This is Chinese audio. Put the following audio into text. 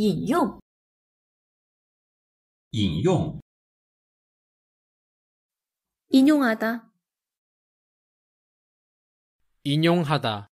引用，引用，引用하 다， 引用하 다。